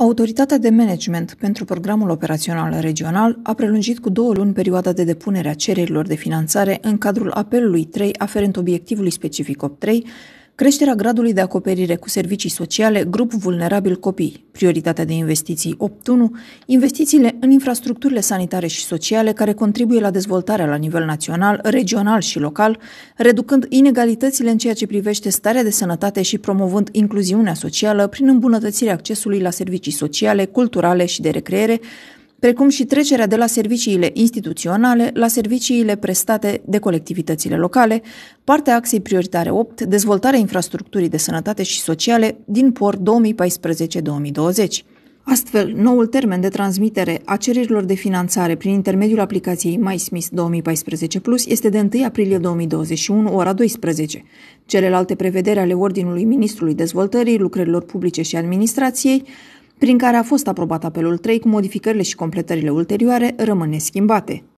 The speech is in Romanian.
Autoritatea de Management pentru Programul Operațional Regional a prelungit cu două luni perioada de depunere a cererilor de finanțare în cadrul apelului 3 aferent obiectivului specific 8.3 creșterea gradului de acoperire cu servicii sociale, grup vulnerabil copii, prioritatea de investiții 8.1, investițiile în infrastructurile sanitare și sociale care contribuie la dezvoltarea la nivel național, regional și local, reducând inegalitățile în ceea ce privește starea de sănătate și promovând incluziunea socială prin îmbunătățirea accesului la servicii sociale, culturale și de recreere, precum și trecerea de la serviciile instituționale la serviciile prestate de colectivitățile locale, partea axei prioritare 8, dezvoltarea infrastructurii de sănătate și sociale din POR 2014-2020. Astfel, noul termen de transmitere a cererilor de finanțare prin intermediul aplicației MySmith 2014 Plus este de 1 aprilie 2021, ora 12. Celelalte prevederi ale Ordinului Ministrului Dezvoltării, Lucrărilor Publice și Administrației prin care a fost aprobat apelul 3 cu modificările și completările ulterioare, rămâne schimbate.